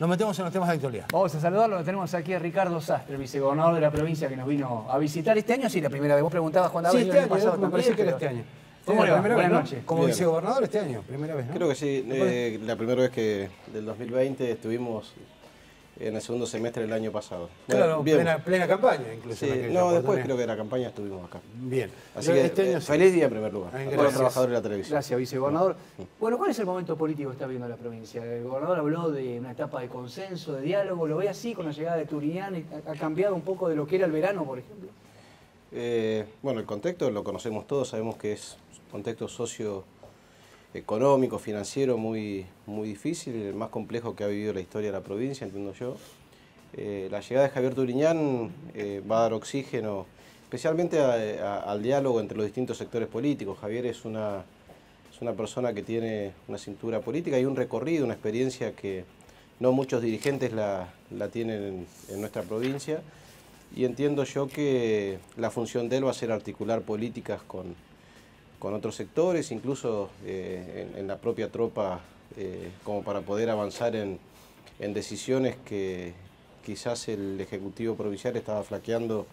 nos metemos en los temas de actualidad. Vamos a saludarlo, tenemos aquí a Ricardo Sastre, el vicegobernador de la provincia que nos vino a visitar este año, sí, la primera vez. Vos preguntabas cuándo había sí, este año, pasado, me parece que era este, este año. ¿Cómo este Buenas noches. Como vicegobernador este año, primera vez, ¿no? Creo que sí, eh, la primera vez que del 2020 estuvimos en el segundo semestre del año pasado. Claro, Plena, campaña incluso. Sí, no, después creo que en la campaña estuvimos acá. Bien. Así que este eh, feliz día en primer lugar. Ah, gracias. A de la televisión. Gracias, vicegobernador. Bueno, ¿cuál es el momento político que está viviendo la provincia? El gobernador habló de una etapa de consenso, de diálogo. ¿Lo ve así con la llegada de Turian? ¿Ha cambiado un poco de lo que era el verano, por ejemplo? Eh, bueno, el contexto lo conocemos todos, sabemos que es un contexto socio económico, financiero muy, muy difícil, el más complejo que ha vivido la historia de la provincia, entiendo yo. Eh, la llegada de Javier Turiñán eh, va a dar oxígeno, especialmente al diálogo entre los distintos sectores políticos. Javier es una, es una persona que tiene una cintura política y un recorrido, una experiencia que no muchos dirigentes la, la tienen en nuestra provincia. Y entiendo yo que la función de él va a ser articular políticas con, con otros sectores, incluso eh, en, la propia tropa, eh, como para poder avanzar en, en, decisiones que quizás el Ejecutivo Provincial estaba flaqueando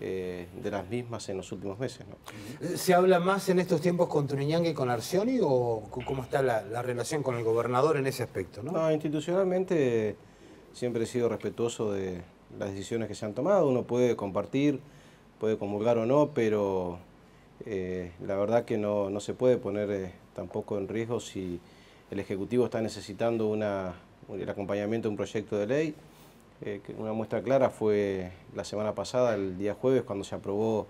eh, de las mismas en los últimos meses. ¿no? ¿Se habla más en estos tiempos con Turiñán y con Arcioni o cómo está la, la relación con el gobernador en ese aspecto? ¿no? no, institucionalmente siempre he sido respetuoso de las decisiones que se han tomado. Uno puede compartir, puede comulgar o no, pero eh, la verdad que no, se puede poner eh, tampoco en riesgo si el Ejecutivo está necesitando una, el acompañamiento de un proyecto de ley. Eh, una muestra clara fue la semana pasada, el día jueves, cuando se aprobó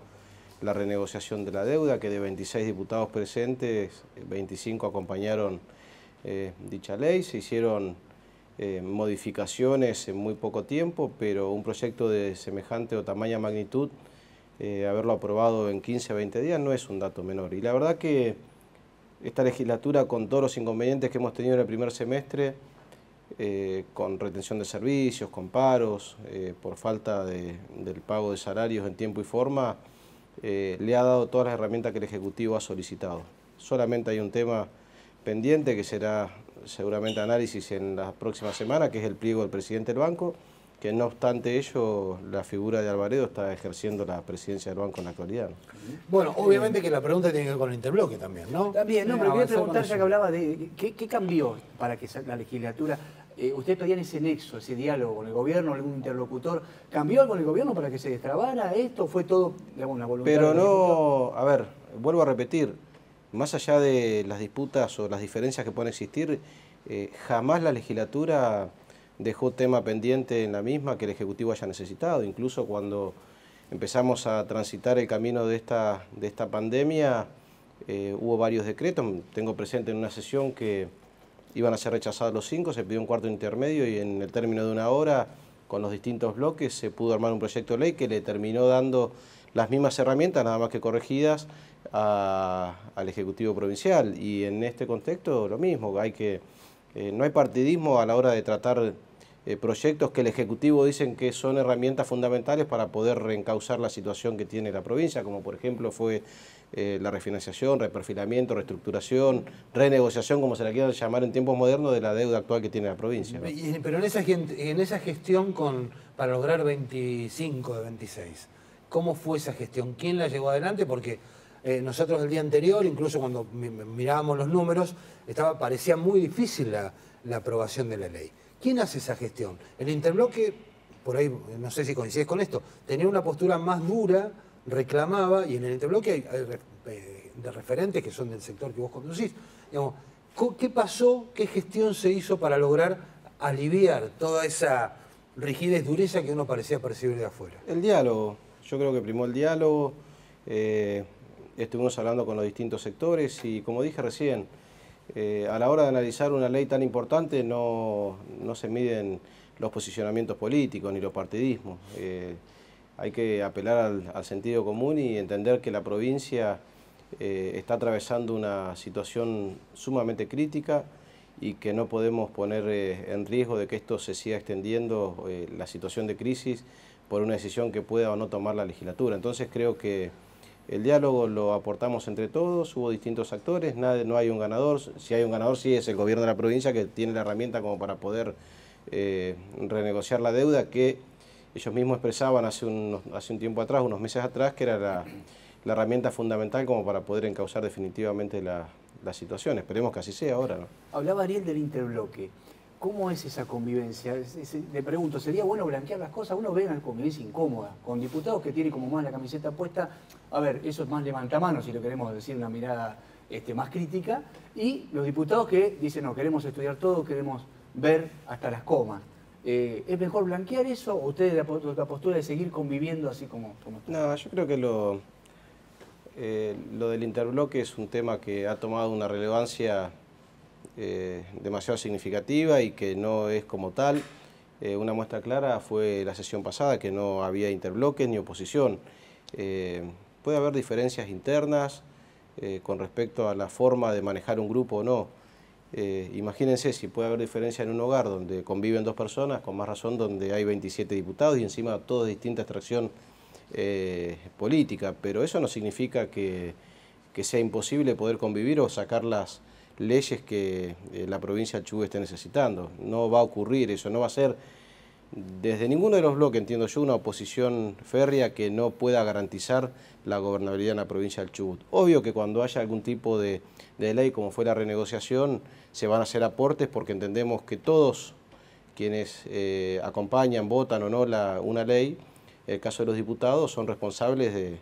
la renegociación de la deuda, que de 26 diputados presentes, 25 acompañaron dicha ley, se hicieron modificaciones en muy poco tiempo, pero un proyecto de semejante o tamaña magnitud eh, haberlo aprobado en 15 a 20 días no es un dato menor. Y la verdad que esta legislatura, con todos los inconvenientes que hemos tenido en el primer semestre, eh, con retención de servicios, con paros, eh, por falta del pago de salarios en tiempo y forma, le ha dado todas las herramientas que el Ejecutivo ha solicitado. Solamente hay un tema pendiente que será seguramente análisis en la próxima semana, que es el pliego del presidente del banco, que no obstante ello, la figura de Alvaredo está ejerciendo la presidencia del banco en la actualidad. Bueno, obviamente que la pregunta tiene que ver con el interbloque también, ¿no? También, no, pero quería preguntar, ya que hablaba de qué, cambió para que la legislatura eh, usted todavía en ese nexo, ese diálogo con el gobierno, algún interlocutor? ¿Cambió algo en el gobierno para que se destrabara esto? ¿Fue todo digamos, voluntad? Pero no, a ver, vuelvo a repetir, más allá de las disputas o las diferencias que pueden existir, eh, jamás la legislatura dejó tema pendiente en la misma que el Ejecutivo haya necesitado. Incluso cuando empezamos a transitar el camino de esta, de esta pandemia, eh, hubo varios decretos. Tengo presente en una sesión que iban a ser rechazados los cinco, se pidió un cuarto intermedio y en el término de una hora, con los distintos bloques, se pudo armar un proyecto de ley que le terminó dando las mismas herramientas, nada más que corregidas, al Ejecutivo Provincial. Y en este contexto, lo mismo, hay que, eh, no hay partidismo a la hora de tratar eh, proyectos que el Ejecutivo dicen que son herramientas fundamentales para poder reencauzar la situación que tiene la provincia, como por ejemplo fue eh, la refinanciación, reperfilamiento, reestructuración, renegociación, como se la quieran llamar en tiempos modernos, de la deuda actual que tiene la provincia. Pero en esa, en esa gestión con, para lograr 25 de 26, ¿cómo fue esa gestión? ¿Quién la llevó adelante? Porque... Eh, nosotros el día anterior, incluso cuando mirábamos los números, estaba, parecía muy difícil la aprobación de la ley. ¿Quién hace esa gestión? El interbloque, por ahí no sé si coincides con esto, tenía una postura más dura, reclamaba, y en el interbloque hay, eh, de referentes que son del sector que vos conducís. ¿Qué pasó? ¿Qué gestión se hizo para lograr aliviar toda esa rigidez, dureza que uno parecía percibir de afuera? El diálogo. Yo creo que primó el diálogo. Eh, estuvimos hablando con los distintos sectores y, como dije recién, eh, a la hora de analizar una ley tan importante no, se miden los posicionamientos políticos ni los partidismos. Eh, hay que apelar al, sentido común y entender que la provincia eh, está atravesando una situación sumamente crítica y que no podemos poner en riesgo de que esto se siga extendiendo la situación de crisis por una decisión que pueda o no tomar la legislatura. Entonces creo que el diálogo lo aportamos entre todos, hubo distintos actores, no hay un ganador. Si hay un ganador, sí es el gobierno de la provincia que tiene la herramienta como para poder eh, renegociar la deuda que ellos mismos expresaban hace un, tiempo atrás, unos meses atrás, que era la, herramienta fundamental como para poder encauzar definitivamente la, situación. Esperemos que así sea ahora. Hablaba Ariel del interbloque. ¿Cómo es esa convivencia? le pregunto, ¿sería bueno blanquear las cosas? Uno ve la convivencia incómoda, con diputados que tienen como más la camiseta puesta. A ver, eso es más levantamano, si lo queremos decir, una mirada este, más crítica. Y los diputados que dicen, no, queremos estudiar todo, queremos ver hasta las comas. Eh, ¿Es mejor blanquear eso o ustedes la, postura de seguir conviviendo así como, como está? No, yo creo que lo eh, del interbloque es un tema que ha tomado una relevancia eh, demasiado significativa y que no es como tal. Eh, una muestra clara fue la sesión pasada, que no había interbloque ni oposición. Eh, puede haber diferencias internas con respecto a la forma de manejar un grupo o no. imagínense si puede haber diferencia en un hogar donde conviven dos personas, con más razón donde hay 27 diputados y encima todos distinta extracción política, pero eso no significa que, sea imposible poder convivir o sacar leyes que eh, la provincia del Chubut esté necesitando. No va a ocurrir eso, no va a ser desde ninguno de los bloques, entiendo yo, una oposición férrea que no pueda garantizar la gobernabilidad en la provincia del Chubut. Obvio que cuando haya algún tipo de, ley, como fue la renegociación, se van a hacer aportes porque entendemos que todos quienes eh, acompañan, votan o no la, una ley, el caso de los diputados, son responsables de,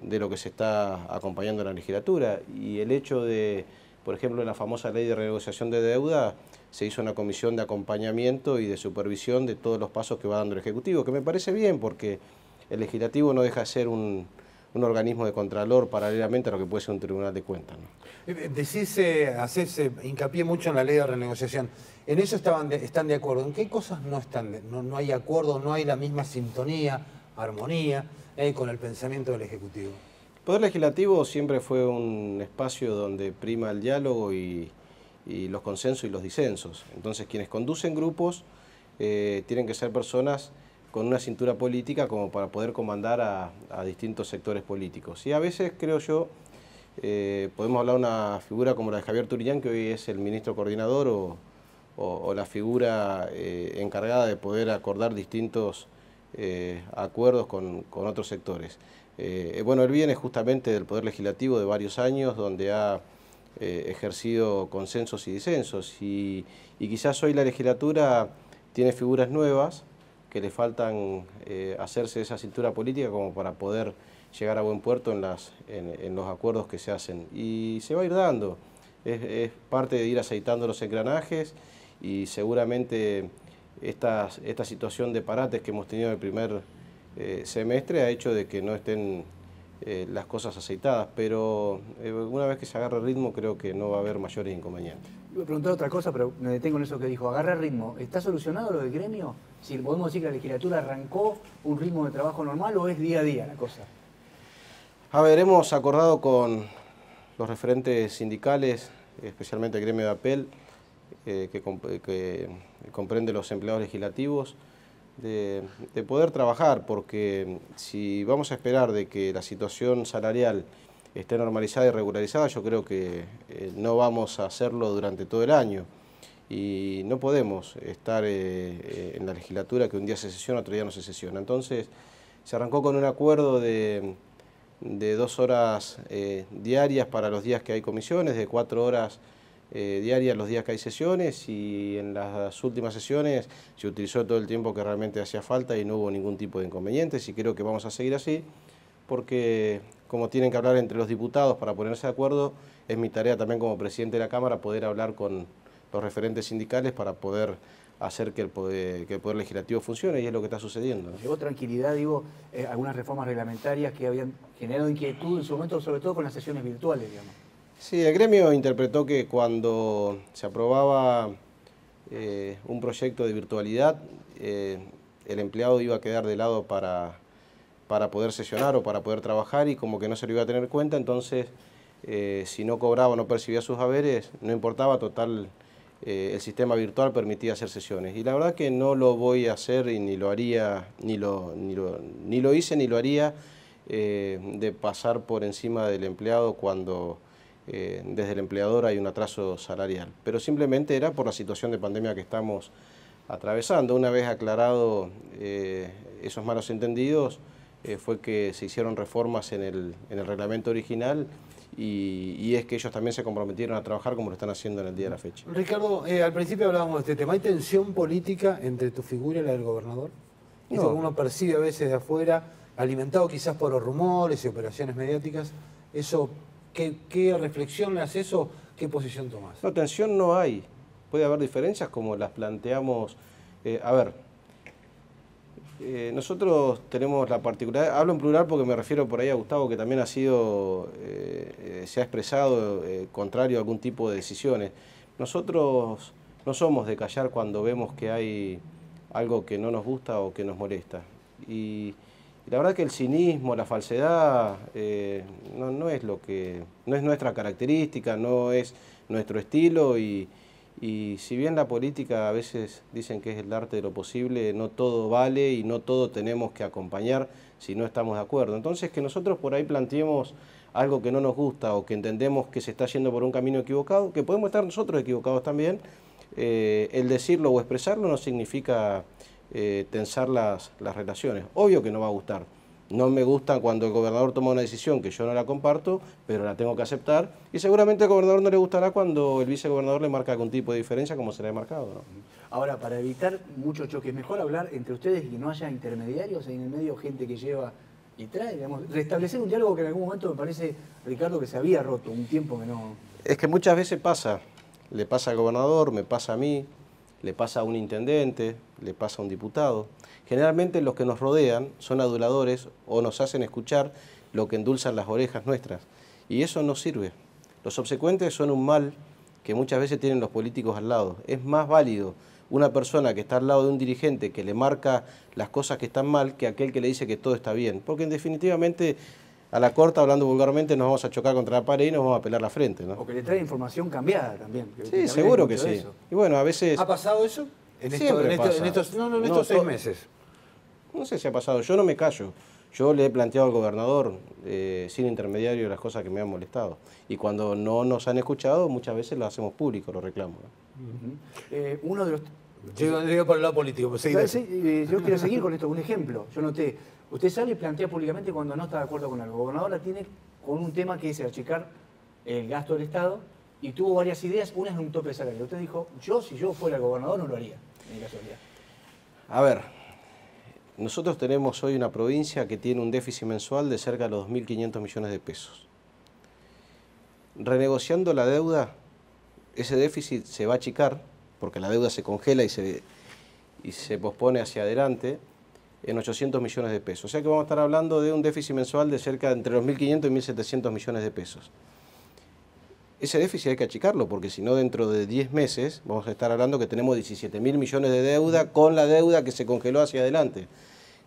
de lo que se está acompañando en la legislatura. Y el hecho de por ejemplo, en la famosa ley de renegociación de deuda se hizo una comisión de acompañamiento y de supervisión de todos los pasos que va dando el Ejecutivo, que me parece bien porque el Legislativo no deja de ser un, organismo de contralor paralelamente a lo que puede ser un tribunal de cuentas. Eh, eh, Decirse, eh, hacerse, hincapié mucho en la ley de renegociación. En eso estaban están de acuerdo. ¿En qué cosas no están? no, hay acuerdo, no hay la misma sintonía, armonía con el pensamiento del Ejecutivo. Poder Legislativo siempre fue un espacio donde prima el diálogo y, los consensos y los disensos. Entonces quienes conducen grupos eh, tienen que ser personas con una cintura política como para poder comandar a, distintos sectores políticos. Y a veces, creo yo, eh, podemos hablar de una figura como la de Javier Turillán, que hoy es el ministro coordinador o, la figura eh, encargada de poder acordar distintos eh, acuerdos con, otros sectores. bueno, eh, eh, bueno, él viene justamente del Poder Legislativo de varios años, donde ha ejercido consensos y disensos, y, quizás hoy la legislatura tiene figuras nuevas que le faltan hacerse esa cintura política como para poder llegar a buen puerto en, las, en, los acuerdos que se hacen. Y se va a ir dando, es, es parte de ir aceitando los engranajes y seguramente esta situación de parates que hemos tenido en el primer eh, semestre ha hecho de que no estén eh, las cosas aceitadas, pero eh, una vez que se agarre ritmo creo que no va a haber mayores inconvenientes. Iba a preguntar otra cosa, pero me detengo en eso que dijo, agarra ritmo. ¿Está solucionado lo del gremio? Si podemos decir que la legislatura arrancó un ritmo de trabajo normal o es día a día la cosa. A ver, hemos acordado con los referentes sindicales, especialmente el gremio de APEL, que eh, comprende los empleados legislativos, de, poder trabajar, porque si vamos a esperar de que la situación salarial esté normalizada y regularizada, yo creo que eh, no vamos a hacerlo durante todo el año. Y no podemos estar eh, en la legislatura que un día se sesiona, otro día no se sesiona. Entonces, se arrancó con un acuerdo de, dos horas diarias para los días que hay comisiones, de cuatro horas eh, diarias los días que hay sesiones y en las últimas sesiones se utilizó todo el tiempo que realmente hacía falta y no hubo ningún tipo de inconvenientes y creo que vamos a seguir así porque como tienen que hablar entre los diputados para ponerse de acuerdo, es mi tarea también como presidente de la Cámara poder hablar con los referentes sindicales para poder hacer que el poder, poder legislativo funcione y es lo que está sucediendo. Llevó tranquilidad, digo, eh, algunas reformas reglamentarias que habían generado inquietud en su momento, sobre todo con las sesiones virtuales, digamos. Sí, el gremio interpretó que cuando se aprobaba eh, un proyecto de virtualidad, eh, el empleado iba a quedar de lado para, para poder sesionar o para poder trabajar y como que no se lo iba a tener cuenta, entonces eh, si no cobraba o no percibía sus haberes, no importaba, total, el sistema virtual permitía hacer sesiones. Y la verdad que no lo voy a hacer y ni lo haría, ni lo, ni lo, ni lo hice ni lo haría de pasar por encima del empleado cuando eh, desde el empleador hay un atraso salarial, pero simplemente era por la situación de pandemia que estamos atravesando. Una vez aclarado eh, esos malos entendidos, eh, fue que se hicieron reformas en el, en el reglamento original y, es que ellos también se comprometieron a trabajar como lo están haciendo en el día de la fecha. Ricardo, al principio hablábamos de este tema. ¿Hay tensión política entre tu figura y la del gobernador? Eso uno percibe a veces de afuera, alimentado quizás por los rumores y operaciones mediáticas, ¿eso ¿Qué, reflexión le haces o qué posición tomas? No, tensión no hay. Puede haber diferencias como las planteamos. Eh, a ver, eh, nosotros tenemos la particularidad, hablo en plural porque me refiero por ahí a Gustavo, que también ha sido, eh, se ha expresado contrario a algún tipo de decisiones. Nosotros no somos de callar cuando vemos que hay algo que no nos gusta o que nos molesta. Y la verdad que el cinismo, la falsedad, eh, no, es lo que, no es nuestra característica, no es nuestro estilo y, si bien la política a veces dicen que es el arte de lo posible, no todo vale y no todo tenemos que acompañar si no estamos de acuerdo. Entonces que nosotros por ahí planteemos algo que no nos gusta o que entendemos que se está yendo por un camino equivocado, que podemos estar nosotros equivocados también, eh, el decirlo o expresarlo no significa eh, tensar las, las relaciones. Obvio que no va a gustar. No me gusta cuando el gobernador toma una decisión que yo no la comparto, pero la tengo que aceptar. Y seguramente al gobernador no le gustará cuando el vicegobernador le marca algún tipo de diferencia, como se le ha marcado. Ahora, para evitar muchos choques, mejor hablar entre ustedes y que no haya intermediarios en el medio, gente que lleva y trae. restablecer un diálogo que en algún momento me parece, Ricardo, que se había roto, un tiempo que no. Es que muchas veces pasa. Le pasa al gobernador, me pasa a mí, le pasa a un intendente, le pasa a un diputado. Generalmente los que nos rodean son aduladores o nos hacen escuchar lo que endulzan las orejas nuestras. Y eso no sirve. Los obsecuentes son un mal que muchas veces tienen los políticos al lado. Es más válido una persona que está al lado de un dirigente que le marca las cosas que están mal que aquel que le dice que todo está bien. Porque definitivamente, a la corta, hablando vulgarmente, nos vamos a chocar contra la pared y nos vamos a pelar la frente. ¿no? O que le trae información cambiada también. sí, seguro que sí. Y bueno, a veces... ¿Ha pasado eso? En estos, no, seis meses. No sé si ha pasado, yo no me callo. Yo le he planteado al gobernador, eh, sin intermediario, las cosas que me han molestado. Y cuando no nos han escuchado, muchas veces lo hacemos público, lo reclamo. Eh, uno de los... Yo, por el lado político. Pues eh, yo quiero seguir con esto. Un ejemplo. Yo noté, usted sale y plantea públicamente cuando no está de acuerdo con algo. El gobernador la tiene con un tema que es achicar el gasto del Estado y tuvo varias ideas, una es un tope salario. Usted dijo, yo si yo fuera gobernador no lo haría, A ver, nosotros tenemos hoy una provincia que tiene un déficit mensual de cerca de los 2.500 millones de pesos. Renegociando la deuda, ese déficit se va a achicar, porque la deuda se congela y se, y se pospone hacia adelante, en 800 millones de pesos. O sea que vamos a estar hablando de un déficit mensual de cerca de entre los 1.500 y 1.700 millones de pesos ese déficit hay que achicarlo, porque si no dentro de 10 meses vamos a estar hablando que tenemos 17 mil millones de deuda con la deuda que se congeló hacia adelante.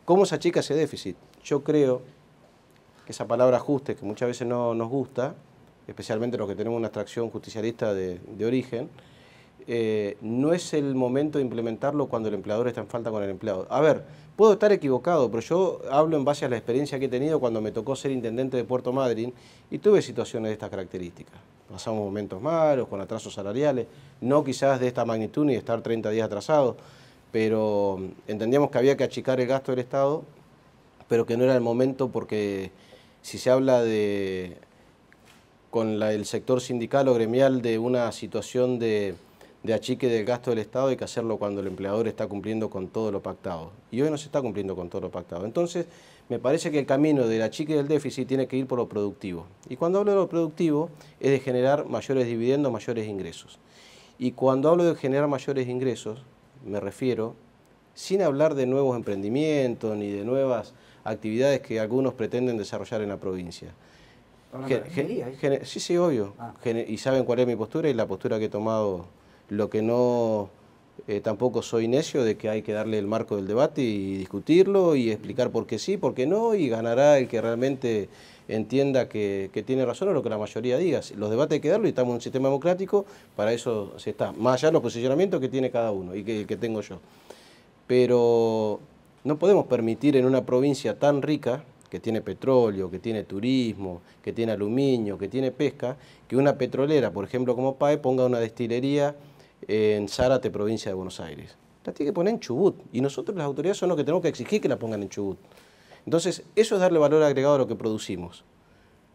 ¿Cómo se achica ese déficit? Yo creo que esa palabra ajuste, que muchas veces no nos gusta, especialmente los que tenemos una extracción justicialista de, de origen, eh, no es el momento de implementarlo cuando el empleador está en falta con el empleado. A ver, puedo estar equivocado, pero yo hablo en base a la experiencia que he tenido cuando me tocó ser intendente de Puerto Madryn y tuve situaciones de estas características. Pasamos momentos malos, con atrasos salariales, no quizás de esta magnitud ni de estar 30 días atrasados, pero entendíamos que había que achicar el gasto del Estado, pero que no era el momento porque si se habla de con el sector sindical o gremial de una situación de de achique del gasto del Estado hay que hacerlo cuando el empleador está cumpliendo con todo lo pactado. Y hoy no se está cumpliendo con todo lo pactado. Entonces, me parece que el camino del achique del déficit tiene que ir por lo productivo. Y cuando hablo de lo productivo, es de generar mayores dividendos, mayores ingresos. Y cuando hablo de generar mayores ingresos, me refiero, sin hablar de nuevos emprendimientos ni de nuevas actividades que algunos pretenden desarrollar en la provincia. sí, sí, obvio. Ah. y saben cuál es mi postura y la postura que he tomado lo que no, eh, tampoco soy necio de que hay que darle el marco del debate y discutirlo y explicar por qué sí, por qué no, y ganará el que realmente entienda que, tiene razón o lo que la mayoría diga. Los debates hay que darlo y estamos en un sistema democrático, para eso se está, más allá de los posicionamientos que tiene cada uno y que, que tengo yo. Pero no podemos permitir en una provincia tan rica, que tiene petróleo, que tiene turismo, que tiene aluminio, que tiene pesca, que una petrolera, por ejemplo como PAE, ponga una destilería en Zárate, provincia de Buenos Aires. La tiene que poner en Chubut. Y nosotros, las autoridades, son los que tenemos que exigir que la pongan en Chubut. Entonces, eso es darle valor agregado a lo que producimos.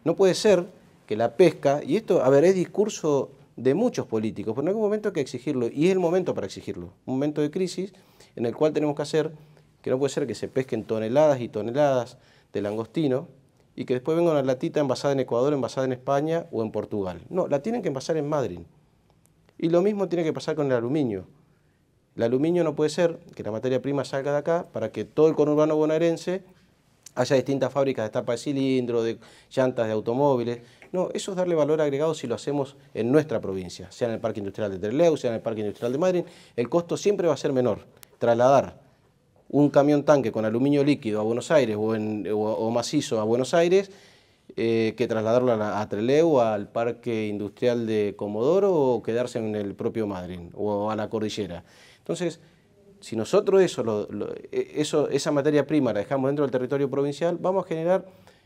No puede ser que la pesca, y esto, a ver, es discurso de muchos políticos, pero en algún momento hay que exigirlo, y es el momento para exigirlo. Un momento de crisis en el cual tenemos que hacer que no puede ser que se pesquen toneladas y toneladas de langostino y que después venga una latita envasada en Ecuador, envasada en España o en Portugal. No, la tienen que envasar en Madrid. Y lo mismo tiene que pasar con el aluminio. El aluminio no puede ser que la materia prima salga de acá para que todo el conurbano bonaerense haya distintas fábricas de tapa de cilindro, de llantas de automóviles. No, eso es darle valor agregado si lo hacemos en nuestra provincia, sea en el Parque Industrial de Terleu, sea en el Parque Industrial de Madrid, el costo siempre va a ser menor. Trasladar un camión tanque con aluminio líquido a Buenos Aires o, en, o macizo a Buenos Aires eh, que trasladarlo a, a, Treleu, al Parque Industrial de Comodoro o quedarse en el propio Madrid o a la cordillera. Entonces, si nosotros eso, e, eso esa materia prima la dejamos dentro del territorio provincial, vamos a generar,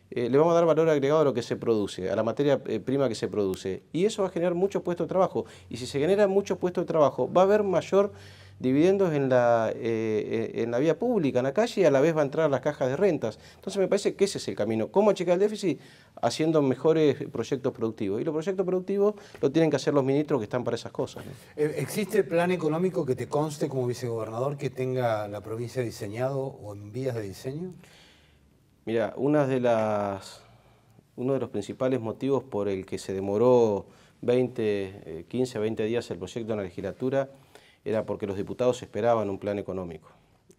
eh, le vamos a dar valor agregado a lo que se produce, a la materia eh, prima que se produce. Y eso va a generar muchos puestos de trabajo. Y si se generan muchos puestos de trabajo, va a haber mayor dividendos en la, eh, en la vía pública, en la calle, y a la vez va a entrar a las cajas de rentas. Entonces me parece que ese es el camino. ¿Cómo achicar el déficit? Haciendo mejores proyectos productivos. Y los proyectos productivos lo tienen que hacer los ministros que están para esas cosas. ¿no? Eh, ¿Existe plan económico que te conste como vicegobernador que tenga la provincia diseñado o en vías de diseño? Mira, una de las, uno de los principales motivos por el que se demoró 20, 15, 20 días el proyecto en la legislatura era porque los diputados esperaban un plan económico.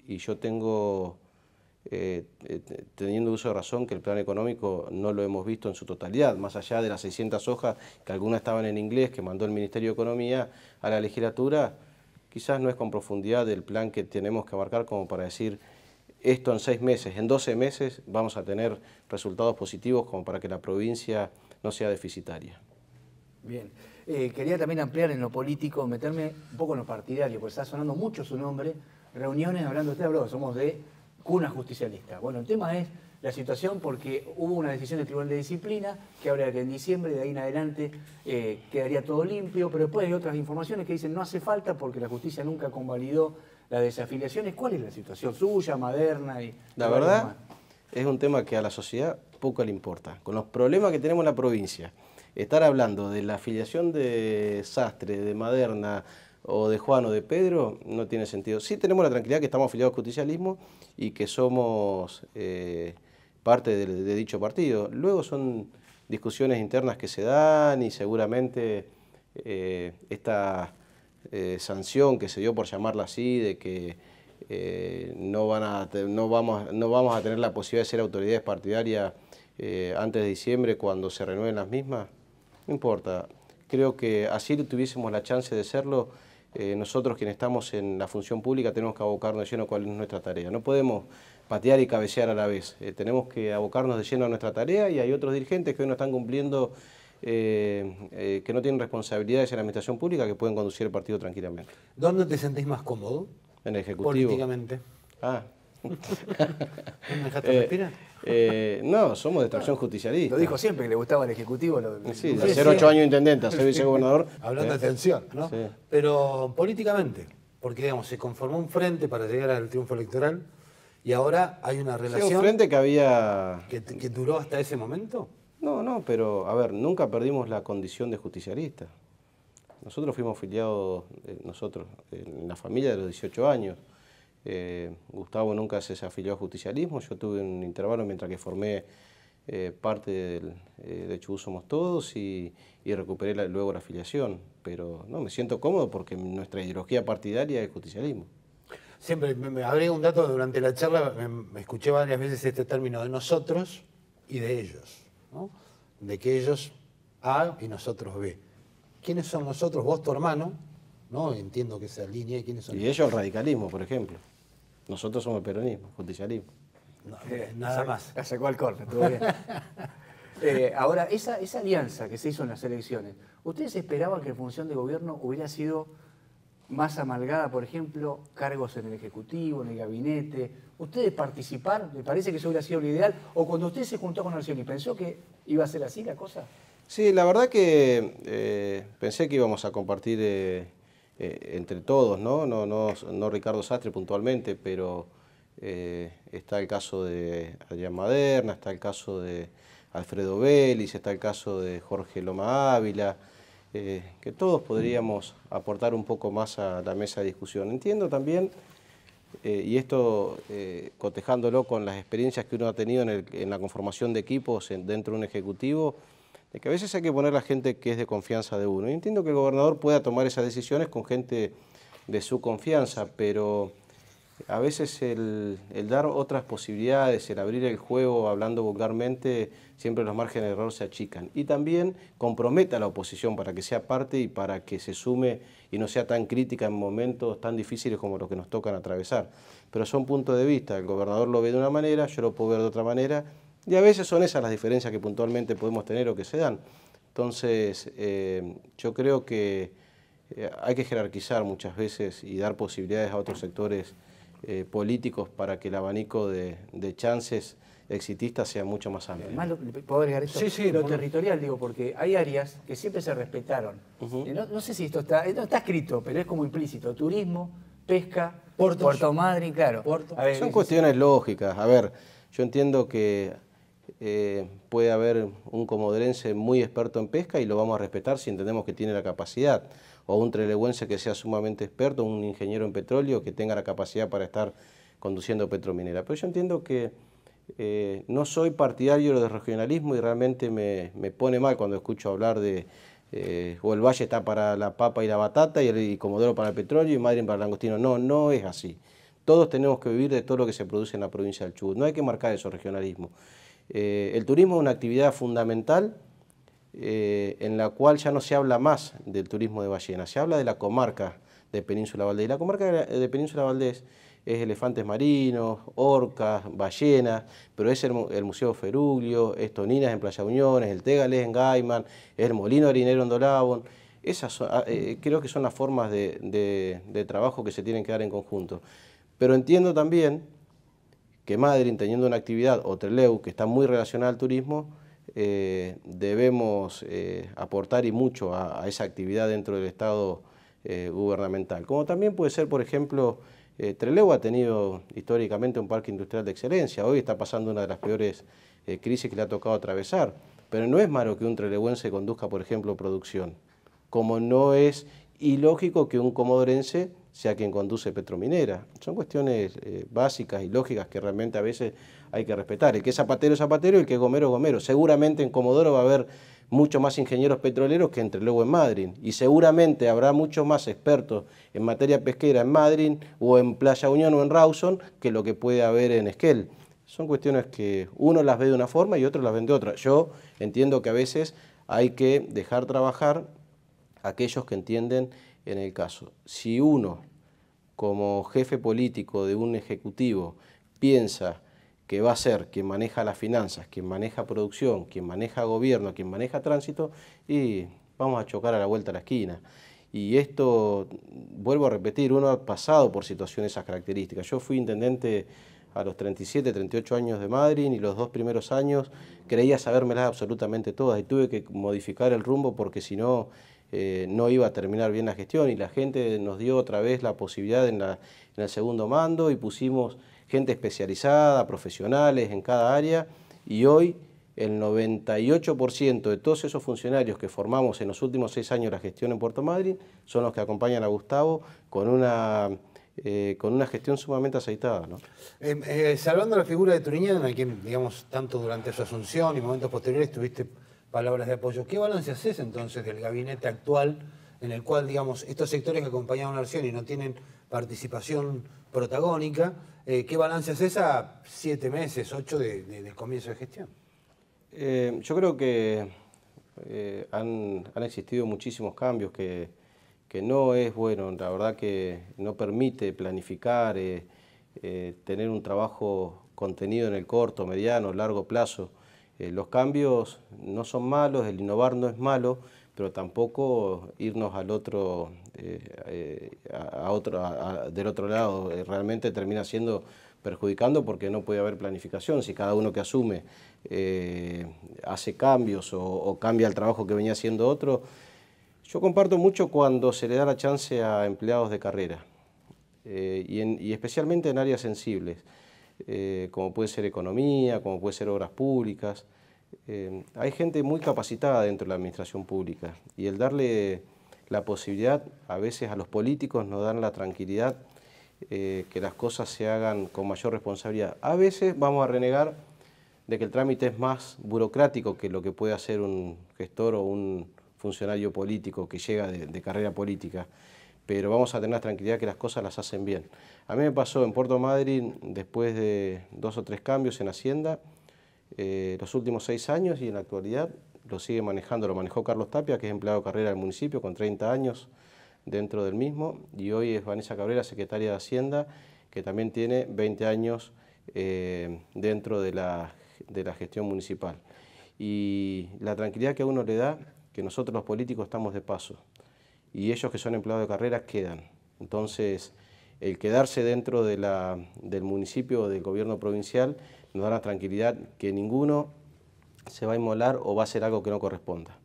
Y yo tengo, eh, eh, teniendo uso de razón, que el plan económico no lo hemos visto en su totalidad, más allá de las 600 hojas, que algunas estaban en inglés, que mandó el Ministerio de Economía a la legislatura, quizás no es con profundidad el plan que tenemos que abarcar como para decir esto en seis meses, en 12 meses vamos a tener resultados positivos como para que la provincia no sea deficitaria. Bien. Eh, quería también ampliar en lo político, meterme un poco en lo partidario, porque está sonando mucho su nombre, reuniones hablando, usted habló, somos de cuna justicialista. Bueno, el tema es la situación porque hubo una decisión del Tribunal de Disciplina que habla de que en diciembre, de ahí en adelante, eh, quedaría todo limpio, pero después hay otras informaciones que dicen no hace falta porque la justicia nunca convalidó las desafiliaciones. ¿Cuál es la situación suya, Maderna y... La verdad, es un tema que a la sociedad poco le importa. Con los problemas que tenemos en la provincia, estar hablando de la afiliación de Sastre, de Maderna o de Juan o de Pedro, no tiene sentido. Sí tenemos la tranquilidad que estamos afiliados al justicialismo y que somos eh, parte de, dicho partido. Luego son discusiones internas que se dan y seguramente eh, esta eh, sanción que se dio por llamarla así, de que no, van a, no, vamos, no vamos a tener la posibilidad de ser autoridades partidarias antes de diciembre cuando se renueven las mismas, importa, creo que así tuviésemos la chance de serlo, eh, nosotros quienes estamos en la función pública tenemos que abocarnos de lleno a cuál es nuestra tarea. No podemos patear y cabecear a la vez, eh, tenemos que abocarnos de lleno a nuestra tarea y hay otros dirigentes que hoy no están cumpliendo eh, que no tienen responsabilidades en la administración pública que pueden conducir el partido tranquilamente. ¿Dónde te sentís más cómodo? En el Ejecutivo. Políticamente. Ah. ¿Me eh, no, somos de extracción justicialista. Lo dijo siempre que le gustaba el Ejecutivo. Lo, sí, de ser ocho años intendente, ser vicegobernador. Hablando eh, de tensión, ¿no? Pero políticamente, porque digamos, se conformó un frente para llegar al triunfo electoral y ahora hay una relación. Sí, un frente que había. Que, duró hasta ese momento. No, no, pero a ver, nunca perdimos la condición de justicialista. Nosotros fuimos filiados, eh, nosotros, en la familia de los 18 años. Eh, Gustavo nunca se desafilió a justicialismo, yo tuve un intervalo mientras que formé eh, parte del, eh, de Chubú Somos Todos y, recuperé luego la afiliación, pero no, me siento cómodo porque nuestra ideología partidaria es justicialismo. Siempre me, me un dato durante la charla, me, escuché varias veces este término de nosotros y de ellos, de que ellos A y nosotros B. ¿Quiénes son nosotros? Vos, tu hermano, ¿no? Entiendo que se línea ¿Quiénes son? Y ellos radicalismo, por ejemplo. Nosotros somos peronismo, justicialismo. Eh, nada más. La sacó al corte, todo bien. Eh, ahora, esa, alianza que se hizo en las elecciones, ¿ustedes esperaban que en función de gobierno hubiera sido más amalgada, por ejemplo, cargos en el Ejecutivo, en el Gabinete. ¿Ustedes participaron? ¿Le parece que eso hubiera sido lo ideal? ¿O cuando usted se juntó con y pensó que iba a ser así la cosa? Sí, la verdad que eh, pensé que íbamos a compartir eh, entre todos, ¿no? No, ¿no? no Ricardo Sastre puntualmente, pero eh, está el caso de Adrián Maderna, está el caso de Alfredo Vélez, está el caso de Jorge Loma Ávila, eh, que todos podríamos aportar un poco más a la mesa de discusión. Entiendo también, y esto cotejándolo con las experiencias que uno ha tenido en, la conformación de equipos dentro de un ejecutivo, que a veces hay que poner la gente que es de confianza de uno. Y entiendo que el gobernador pueda tomar esas decisiones con gente de su confianza, pero a veces el, dar otras posibilidades, el abrir el juego hablando vulgarmente, siempre los márgenes de error se achican. Y también compromete a la oposición para que sea parte y para que se sume y no sea tan crítica en momentos tan difíciles como los que nos tocan atravesar. Pero son puntos de vista, el gobernador lo ve de una manera, yo lo puedo ver de otra manera y a veces son esas las diferencias que puntualmente podemos tener o que se dan. Entonces, eh, yo creo que eh, hay que jerarquizar muchas veces y dar posibilidades a otros sectores eh, políticos para que el abanico de, chances exitistas sea mucho más amplio. Además, lo, lo territorial, digo, porque hay áreas que siempre se respetaron. no, sé si esto está, está escrito, pero es como implícito. Turismo, pesca, Puerto, Puerto Madryn, claro. Son cuestiones lógicas. A ver, yo entiendo que eh, puede haber un comodorense muy experto en pesca y lo vamos a respetar si entendemos que tiene la capacidad, o un trelewense que sea sumamente experto, un ingeniero en petróleo que tenga la capacidad para estar conduciendo petrominera. Pero yo entiendo que eh, no soy partidario del regionalismo y realmente me, pone mal cuando escucho hablar de eh, o el valle está para la papa y la batata y el comodero comodoro para el petróleo y Madrid para el langostino. No, no es así. Todos tenemos que vivir de todo lo que se produce en la provincia del Chubut. No hay que marcar eso regionalismo. Eh, el turismo es una actividad fundamental eh, en la cual ya no se habla más del turismo de ballena, se habla de la comarca de Península Valdés. Y la comarca de Península Valdés es elefantes marinos, orcas, ballenas, pero es el, Museo Feruglio, es Toninas en Playa Unión, el Tegales en Gaiman, el Molino Harinero en Dolabón. Esas ah, eh, creo que son las formas de trabajo que se tienen que dar en conjunto. Pero entiendo también que Madrid, teniendo una actividad o Treleu, que está muy relacionada al turismo, eh, debemos eh, aportar y mucho a, esa actividad dentro del Estado eh, gubernamental. Como también puede ser, por ejemplo, Treleu ha tenido históricamente un parque industrial de excelencia, hoy está pasando una de las peores crisis que le ha tocado atravesar, pero no es malo que un trelewense conduzca, por ejemplo, producción, como no es ilógico que un comodorense sea quien conduce Petrominera. Son cuestiones eh, básicas y lógicas que realmente a veces hay que respetar. El que es zapatero es zapatero y el que es gomero es gomero. Seguramente en Comodoro va a haber mucho más ingenieros petroleros que entre luego en Madrid. Y seguramente habrá muchos más expertos en materia pesquera en Madrid o en Playa Unión o en Rawson que lo que puede haber en Esquel. Son cuestiones que uno las ve de una forma y otro las ve de otra. Yo entiendo que a veces hay que dejar trabajar aquellos que entienden en el caso. Si uno, como jefe político de un ejecutivo, piensa que va a ser quien maneja las finanzas, quien maneja producción, quien maneja gobierno, quien maneja tránsito, y vamos a chocar a la vuelta de la esquina. Y esto, vuelvo a repetir, uno ha pasado por situaciones esas características. Yo fui intendente a los 37, 38 años de Madrid y los dos primeros años creía sabérmelas absolutamente todas y tuve que modificar el rumbo porque si no eh, no iba a terminar bien la gestión y la gente nos dio otra vez la posibilidad en, el segundo mando y pusimos gente especializada, profesionales en cada área y hoy el 98% de todos esos funcionarios que formamos en los últimos seis años la gestión en Puerto Madryn son los que acompañan a Gustavo con una, eh, con una gestión sumamente aceitada. Em, eh, salvando la figura de Turiñán, a quien, digamos, tanto durante su asunción y momentos posteriores estuviste palabras de apoyo. ¿Qué balance haces entonces del gabinete actual en el cual, digamos, estos sectores que acompañaron la acción y no tienen participación protagónica, eh, ¿qué balance haces a siete meses, ocho de, del comienzo de gestión? Eh, yo creo que eh, han, existido muchísimos cambios que, que, no es bueno, la verdad que no permite planificar, tener un trabajo contenido en el corto, mediano, largo plazo. Eh, los cambios no son malos, el innovar no es malo, pero tampoco irnos al otro, eh, eh, a, del otro lado. Realmente termina siendo perjudicando porque no puede haber planificación. Si cada uno que asume hace cambios o, cambia el trabajo que venía haciendo otro, yo comparto mucho cuando se le da la chance a empleados de carrera y especialmente en áreas sensibles. Eh, como puede ser economía, como puede ser obras públicas. Eh, hay gente muy capacitada dentro de la administración pública y el darle la posibilidad a veces a los políticos nos dan la tranquilidad eh, que las cosas se hagan con mayor responsabilidad. A veces vamos a renegar de que el trámite es más burocrático que lo que puede hacer un gestor o un funcionario político que llega de carrera política pero vamos a tener la tranquilidad que las cosas las hacen bien. A mí me pasó en Puerto Madryn, después de dos o tres cambios en Hacienda, eh, los últimos seis años y en la actualidad lo sigue manejando, lo manejó Carlos Tapia, que es empleado de carrera del municipio con 30 años dentro del mismo, y hoy es Vanessa Cabrera, secretaria de Hacienda, que también tiene 20 años eh, dentro de la, de la gestión municipal. Y la tranquilidad que a uno le da, que nosotros los políticos estamos de paso, y ellos que son empleados de carrera quedan. Entonces, el quedarse dentro de la, del municipio o del gobierno provincial nos da la tranquilidad que ninguno se va a inmolar o va a hacer algo que no corresponda.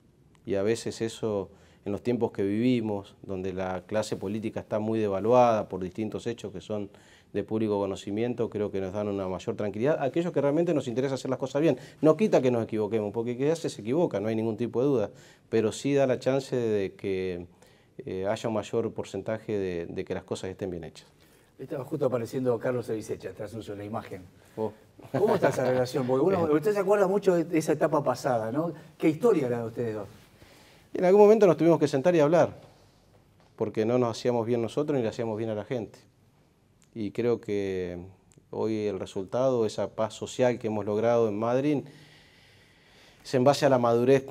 Y a veces eso, en los tiempos que vivimos, donde la clase política está muy devaluada por distintos hechos que son de público conocimiento, creo que nos dan una mayor tranquilidad aquellos que realmente nos interesa hacer las cosas bien. No quita que nos equivoquemos, porque quedarse se equivoca, no hay ningún tipo de duda, pero sí da la chance de que eh, haya un mayor porcentaje de, que las cosas estén bien hechas. Estaba justo apareciendo Carlos Evisecha tras uso la imagen. Oh. ¿Cómo está esa relación? Porque uno, eh. usted se acuerda mucho de esa etapa pasada, ¿no? ¿Qué historia era de ustedes dos? En algún momento nos tuvimos que sentar y hablar, porque no nos hacíamos bien nosotros ni le hacíamos bien a la gente. Y creo que hoy el resultado, esa paz social que hemos logrado en Madrid, es en base a la madurez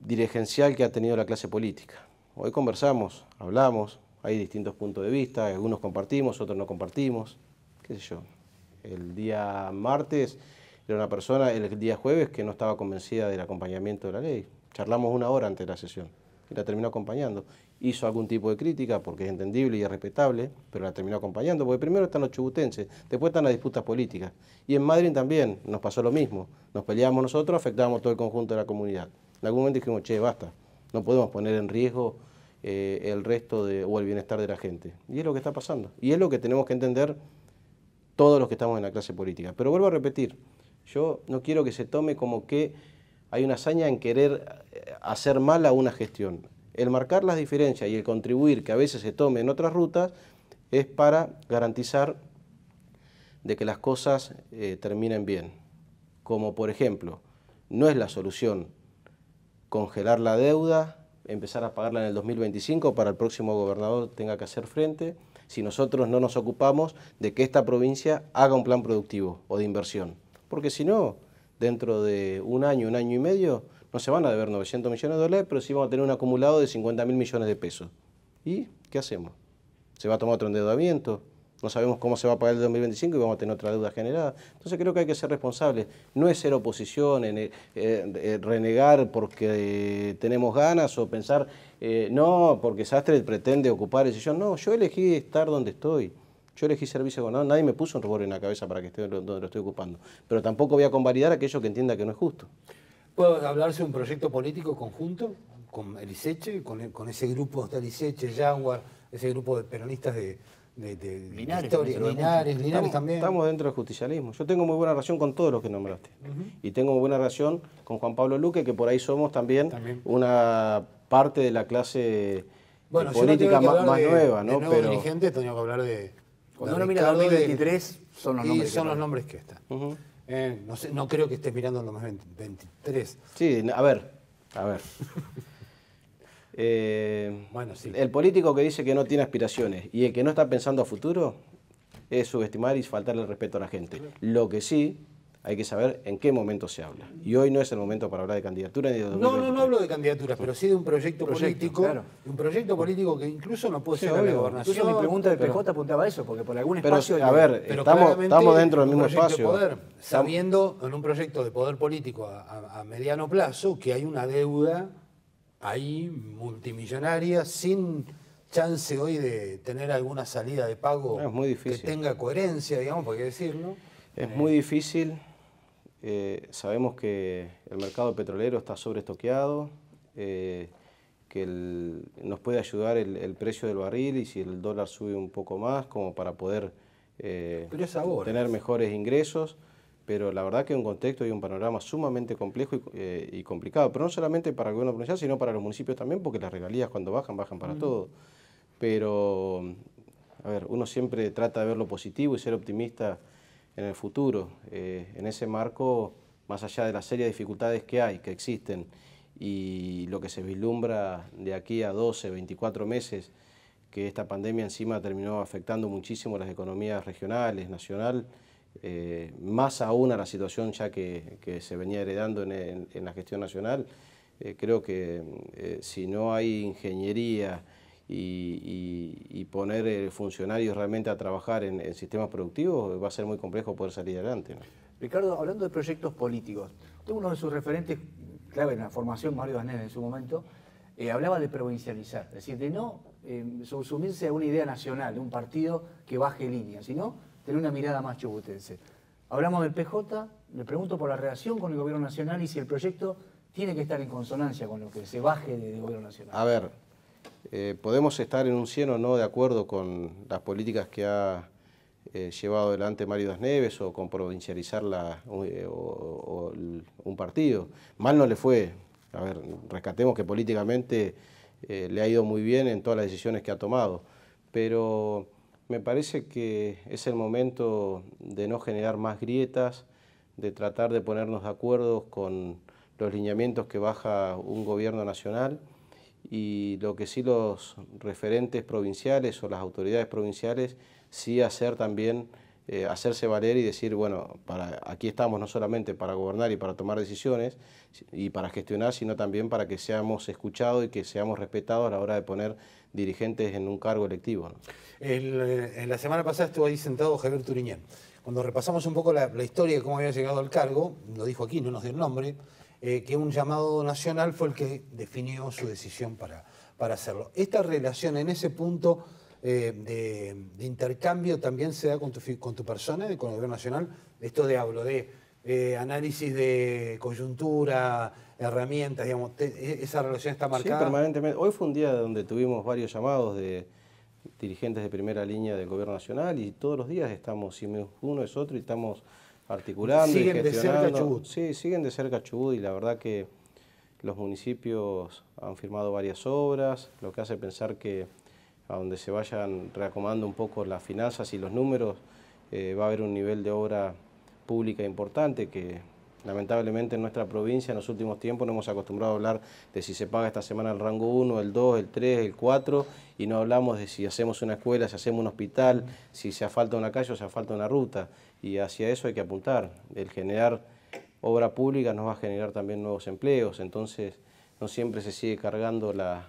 dirigencial que ha tenido la clase política. Hoy conversamos, hablamos, hay distintos puntos de vista, algunos compartimos, otros no compartimos, qué sé yo. El día martes era una persona, el día jueves, que no estaba convencida del acompañamiento de la ley. Charlamos una hora antes de la sesión y la terminó acompañando. Hizo algún tipo de crítica porque es entendible y es respetable, pero la terminó acompañando, porque primero están los chubutenses, después están las disputas políticas. Y en Madrid también nos pasó lo mismo. Nos peleamos nosotros, afectábamos todo el conjunto de la comunidad. En algún momento dijimos, che, basta, no podemos poner en riesgo eh, el resto o el bienestar de la gente. Y es lo que está pasando. Y es lo que tenemos que entender todos los que estamos en la clase política. Pero vuelvo a repetir, yo no quiero que se tome como que hay una hazaña en querer eh, hacer mal a una gestión. El marcar las diferencias y el contribuir que a veces se tome en otras rutas es para garantizar de que las cosas eh, terminen bien. Como por ejemplo, no es la solución congelar la deuda, empezar a pagarla en el 2025 para el próximo gobernador tenga que hacer frente, si nosotros no nos ocupamos de que esta provincia haga un plan productivo o de inversión. Porque si no, dentro de un año, un año y medio, no se van a deber 900 millones de dólares, pero sí vamos a tener un acumulado de 50 mil millones de pesos. ¿Y qué hacemos? ¿Se va a tomar otro endeudamiento? no sabemos cómo se va a pagar el 2025 y vamos a tener otra deuda generada. Entonces creo que hay que ser responsables. No es ser oposición, eh, eh, renegar porque eh, tenemos ganas o pensar, no, porque Sastre pretende ocupar ese sillón No, yo elegí estar donde estoy. Yo elegí servicio económico, nadie me puso un rubor en la cabeza para que esté donde lo estoy ocupando. Pero tampoco voy a convalidar aquello que entienda que no es justo. ¿Puede hablarse de un proyecto político conjunto con Eliseche, con, con ese grupo de Eliseche, Jaguar, ese grupo de peronistas de, de, de, Linares, también. Estamos dentro del justicialismo. Yo tengo muy buena relación con todos los que nombraste. Y tengo muy buena relación con Juan Pablo Luque, que por ahí somos también, una parte de la clase política más, nueva. ¿no? Pero dirigente, tengo que hablar de... Cuando uno mira 2023, son los nombres, son los nombres que están. Eh, no, sé, no creo que estés mirando los más 23. Sí, a ver, a ver. Eh, bueno, sí. El político que dice que no tiene aspiraciones y el que no está pensando a futuro es subestimar y faltarle el respeto a la gente. Lo que sí hay que saber en qué momento se habla. Y hoy no es el momento para hablar de candidatura ni de... No, no, no hablo de candidaturas, pero sí de un proyecto, político. Un proyecto político que incluso no puede ser la gobernación. Incluso mi pregunta de PJ apuntaba a eso, porque por algún espacio... a ver, estamos, dentro del mismo espacio. sabiendo en un proyecto de poder político a mediano plazo que hay una deuda ahí multimillonaria sin chance hoy de tener alguna salida de pago que tenga coherencia, digamos, por qué decirlo. Es eh, muy difícil. Eh, sabemos que el mercado petrolero está sobreestoqueado, eh, que nos puede ayudar el, precio del barril y si el dólar sube un poco más, como para poder eh, tener mejores ingresos pero la verdad que es un contexto y un panorama sumamente complejo eh, y, complicado, pero no solamente para el gobierno provincial, sino para los municipios también, porque las regalías cuando bajan, bajan para todo. Pero, a ver, uno siempre trata de ver lo positivo y ser optimista en el futuro. Eh, en ese marco, más allá de las serias dificultades que hay, que existen, y lo que se vislumbra de aquí a 12, 24 meses, que esta pandemia encima terminó afectando muchísimo las economías regionales, nacional, eh, más aún a la situación ya que, se venía heredando en, la gestión nacional. Eh, creo que eh, si no hay ingeniería y, y, y poner funcionarios realmente a trabajar en, sistemas productivos, va a ser muy complejo poder salir adelante. Ricardo, hablando de proyectos políticos, uno de sus referentes clave en la formación, Mario Danés en su momento, hablaba de provincializar, es decir, de no subsumirse a una idea nacional, de un partido que baje línea, sino tener una mirada más chubutense. Hablamos del PJ, le pregunto por la reacción con el Gobierno Nacional y si el proyecto tiene que estar en consonancia con lo que se baje del Gobierno Nacional. A ver, eh, podemos estar en un cieno no de acuerdo con las políticas que ha eh, llevado adelante Mario Das Neves o con provincializar eh, un partido. Mal no le fue. A ver, rescatemos que políticamente le ha ido muy bien en todas las decisiones que ha tomado. Pero me parece que es el momento de no generar más grietas, de tratar de ponernos de acuerdo con los lineamientos que baja un gobierno nacional y lo que sí los referentes provinciales o las autoridades provinciales, sí hacer también eh, hacerse valer y decir, bueno, para, aquí estamos no solamente para gobernar y para tomar decisiones y para gestionar, sino también para que seamos escuchados y que seamos respetados a la hora de poner dirigentes en un cargo electivo. Eh, en la semana pasada estuvo ahí sentado Javier Turiñán. Cuando repasamos un poco la, historia de cómo había llegado al cargo, lo dijo aquí, no nos dio el nombre, eh, que un llamado nacional fue el que definió su decisión para, para hacerlo. Esta relación en ese punto eh, de, intercambio también se da con tu, persona con el gobierno nacional? Esto de hablo de eh, análisis de coyuntura, herramientas, digamos, e, esa relación está marcada. permanentemente. Hoy fue un día donde tuvimos varios llamados de dirigentes de primera línea del gobierno nacional y todos los días estamos, uno es otro, y estamos articulando. Siguen y gestionando. de cerca Chubut. Sí, siguen de cerca Chubut y la verdad que los municipios han firmado varias obras, lo que hace pensar que a donde se vayan reacomodando un poco las finanzas y los números, eh, va a haber un nivel de obra pública importante que lamentablemente en nuestra provincia en los últimos tiempos no hemos acostumbrado a hablar de si se paga esta semana el rango 1, el 2, el 3, el 4 y no hablamos de si hacemos una escuela, si hacemos un hospital, si se falta una calle o se falta una ruta y hacia eso hay que apuntar. El generar obra pública nos va a generar también nuevos empleos, entonces no siempre se sigue cargando la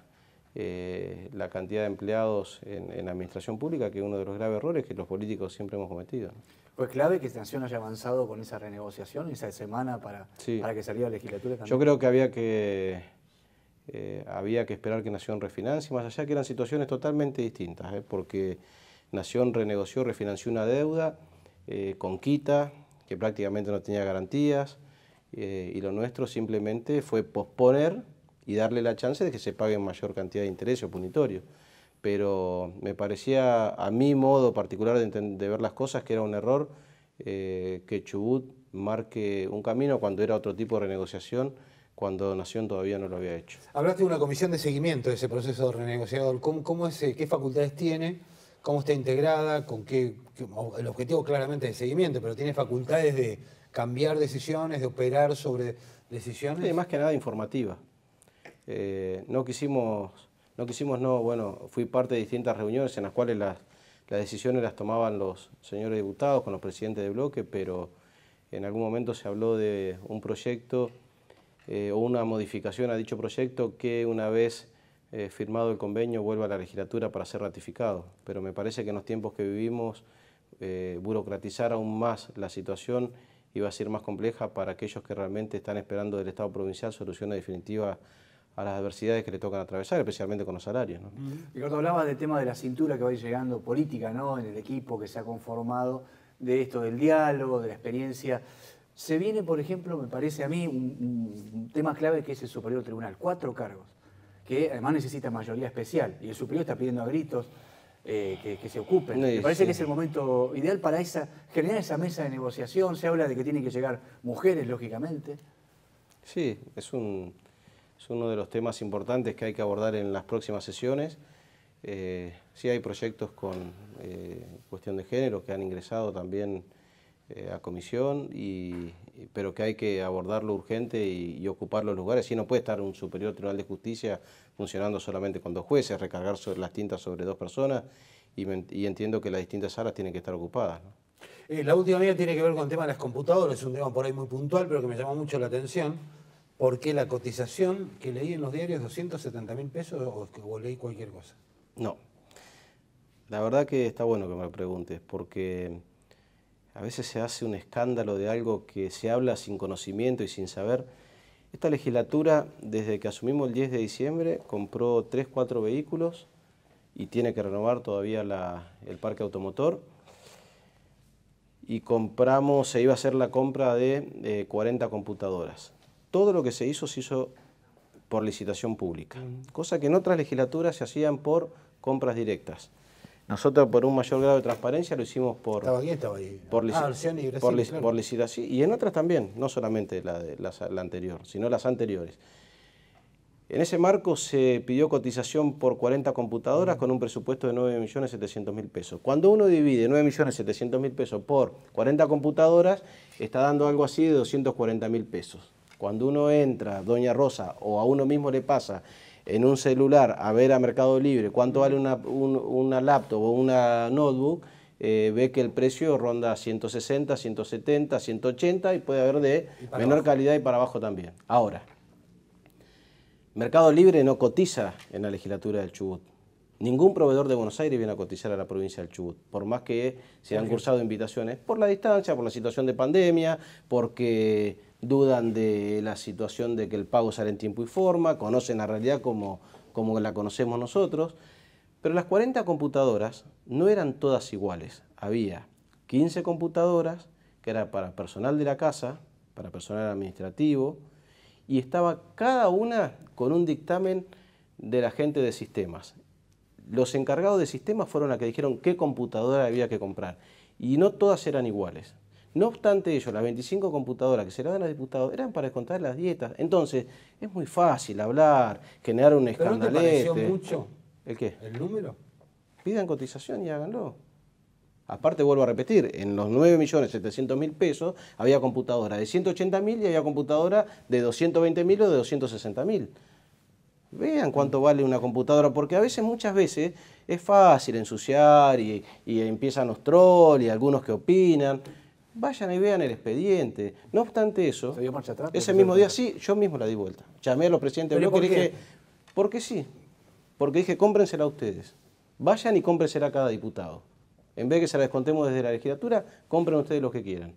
eh, la cantidad de empleados en, administración pública, que es uno de los graves errores que los políticos siempre hemos cometido. Pues clave que Nación haya avanzado con esa renegociación, esa semana para, para que saliera la legislatura. Yo creo que había que, eh, había que esperar que Nación refinancie, más allá que eran situaciones totalmente distintas, ¿eh? porque Nación renegoció, refinanció una deuda con quita, que prácticamente no tenía garantías, y lo nuestro simplemente fue posponer y darle la chance de que se pague mayor cantidad de interés o punitorio. Pero me parecía, a mi modo particular de, ver las cosas, que era un error eh, que Chubut marque un camino cuando era otro tipo de renegociación, cuando Nación todavía no lo había hecho. Hablaste de una comisión de seguimiento de ese proceso renegociador. ¿Cómo, eh, ¿Qué facultades tiene? ¿Cómo está integrada? ¿Con el objetivo claramente es de seguimiento, pero tiene facultades de cambiar decisiones, de operar sobre decisiones. Y más que nada informativa. Eh, no quisimos, no quisimos, no, bueno, fui parte de distintas reuniones en las cuales las, decisiones las tomaban los señores diputados con los presidentes de bloque, pero en algún momento se habló de un proyecto eh, o una modificación a dicho proyecto que una vez eh, firmado el convenio vuelva a la legislatura para ser ratificado. Pero me parece que en los tiempos que vivimos burocratizar aún más la situación iba a ser más compleja para aquellos que realmente están esperando del Estado provincial soluciones definitivas a las adversidades que le tocan atravesar, especialmente con los salarios. ¿no? Ricardo, hablaba del tema de la cintura que va a ir llegando política ¿no? en el equipo que se ha conformado, de esto del diálogo, de la experiencia. Se viene, por ejemplo, me parece a mí, un, tema clave que es el Superior Tribunal, cuatro cargos, que además necesita mayoría especial, y el Superior está pidiendo a gritos eh, que, se ocupen. Me parece que es el momento ideal para esa, generar esa mesa de negociación. Se habla de que tienen que llegar mujeres, lógicamente. Sí, es un, es uno de los temas importantes que hay que abordar en las próximas sesiones. Eh, sí hay proyectos con eh, cuestión de género que han ingresado también eh, a comisión, pero que hay que abordarlo urgente y, ocupar los lugares. Si no puede estar un superior tribunal de justicia funcionando solamente con dos jueces, recargar sobre las tintas sobre dos personas, y, entiendo que las distintas salas tienen que estar ocupadas. la última mía tiene que ver con el tema de las computadoras, es un tema por ahí muy puntual, pero que me llama mucho la atención ¿Por qué la cotización que leí en los diarios, 270 mil pesos, o, leí cualquier cosa. No. La verdad que está bueno que me lo preguntes, porque a veces se hace un escándalo de algo que se habla sin conocimiento y sin saber. Esta legislatura, desde que asumimos el 10 de diciembre, compró 3, 4 vehículos y tiene que renovar todavía el parque automotor. Y compramos, se iba a hacer la compra de 40 eh, computadoras todo lo que se hizo se hizo por licitación pública, cosa que en otras legislaturas se hacían por compras directas. Nosotros por un mayor grado de transparencia lo hicimos por ah, licitación y en otras también, no solamente la, la anterior, sino las anteriores. En ese marco se pidió cotización por 40 computadoras con un presupuesto de 9.700.000 pesos. Cuando uno divide 9.700.000 pesos por 40 computadoras, está dando algo así de 240.000 pesos. Cuando uno entra, doña Rosa, o a uno mismo le pasa en un celular a ver a Mercado Libre cuánto vale una, laptop o una notebook, eh, ve que el precio ronda 160, 170, 180 y puede haber de menor calidad y para abajo también. Ahora, Mercado Libre no cotiza en la legislatura del Chubut. Ningún proveedor de Buenos Aires viene a cotizar a la provincia del Chubut, por más que se han cursado invitaciones, por la distancia, por la situación de pandemia, porque dudan de la situación de que el pago sale en tiempo y forma, conocen la realidad como, como la conocemos nosotros, pero las 40 computadoras no eran todas iguales. Había 15 computadoras que era para personal de la casa, para personal administrativo, y estaba cada una con un dictamen de la gente de sistemas. Los encargados de sistemas fueron los que dijeron qué computadora había que comprar, y no todas eran iguales. No obstante ello, las 25 computadoras que se le dan a los diputados eran para descontar las dietas. Entonces, es muy fácil hablar, generar un escándalo. ¿Pero no te mucho? ¿El qué? ¿El número? Pidan cotización y háganlo. Aparte, vuelvo a repetir, en los 9.700.000 pesos había computadora de 180.000 y había computadora de 220.000 o de 260.000. Vean cuánto vale una computadora, porque a veces, muchas veces, es fácil ensuciar y, y empiezan los trolls y algunos que opinan. Vayan y vean el expediente. No obstante eso, ¿Se dio marcha atrás, ese mismo día sí, yo mismo la di vuelta. Llamé a los presidentes de bloque y dije, porque sí, porque dije, cómprensela a ustedes. Vayan y cómprensela a cada diputado. En vez de que se la descontemos desde la legislatura, compren ustedes lo que quieran.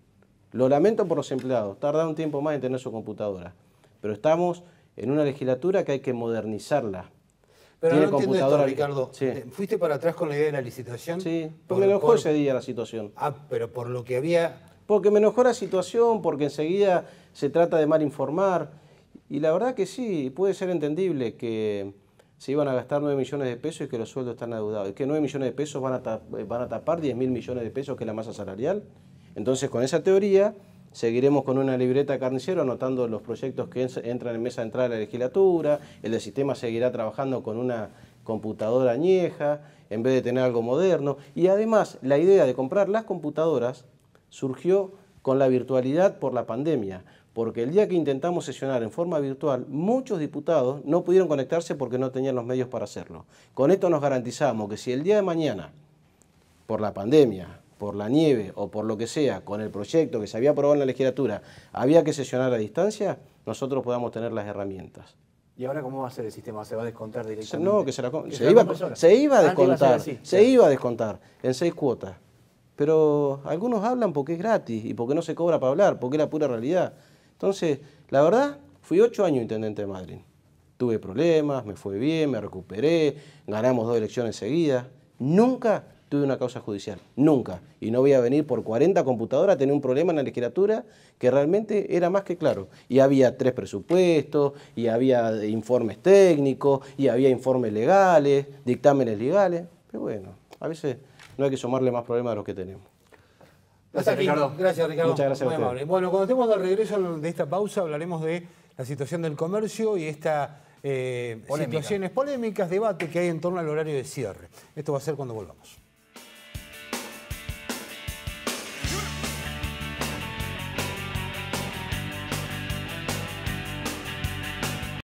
Lo lamento por los empleados, Tarda un tiempo más en tener su computadora. Pero estamos en una legislatura que hay que modernizarla. Pero Tiene no computadora... Ricardo. Eh, ¿Fuiste para atrás con la idea de la licitación? Sí, porque lo enojó ese día la situación. Ah, pero por lo que había porque me la situación, porque enseguida se trata de mal informar. Y la verdad que sí, puede ser entendible que se iban a gastar 9 millones de pesos y que los sueldos están adeudados. Y que 9 millones de pesos van a, tapar, van 10 mil millones de pesos que es la masa salarial. Entonces, con esa teoría, seguiremos con una libreta carnicero anotando los proyectos que entran en mesa de entrada de la legislatura, el sistema seguirá trabajando con una computadora añeja en vez de tener algo moderno. Y además, la idea de comprar las computadoras surgió con la virtualidad por la pandemia, porque el día que intentamos sesionar en forma virtual, muchos diputados no pudieron conectarse porque no tenían los medios para hacerlo. Con esto nos garantizamos que si el día de mañana, por la pandemia, por la nieve o por lo que sea, con el proyecto que se había aprobado en la legislatura, había que sesionar a distancia, nosotros podamos tener las herramientas. ¿Y ahora cómo va a ser el sistema? ¿Se va a descontar directamente? No, que se, la, iba, a descontar. se iba a descontar en seis cuotas. Pero algunos hablan porque es gratis y porque no se cobra para hablar, porque es la pura realidad. Entonces, la verdad, fui ocho años intendente de Madrid. Tuve problemas, me fue bien, me recuperé, ganamos dos elecciones seguidas. Nunca tuve una causa judicial, nunca. Y no voy a venir por 40 computadoras a tener un problema en la legislatura que realmente era más que claro. Y había tres presupuestos, y había informes técnicos, y había informes legales, dictámenes legales. Pero bueno, a veces no hay que sumarle más problemas a los que tenemos. Gracias, Ricardo. Muchas gracias amable. Bueno, cuando estemos de regreso de esta pausa, hablaremos de la situación del comercio y estas eh, situaciones polémicas, debate que hay en torno al horario de cierre. Esto va a ser cuando volvamos.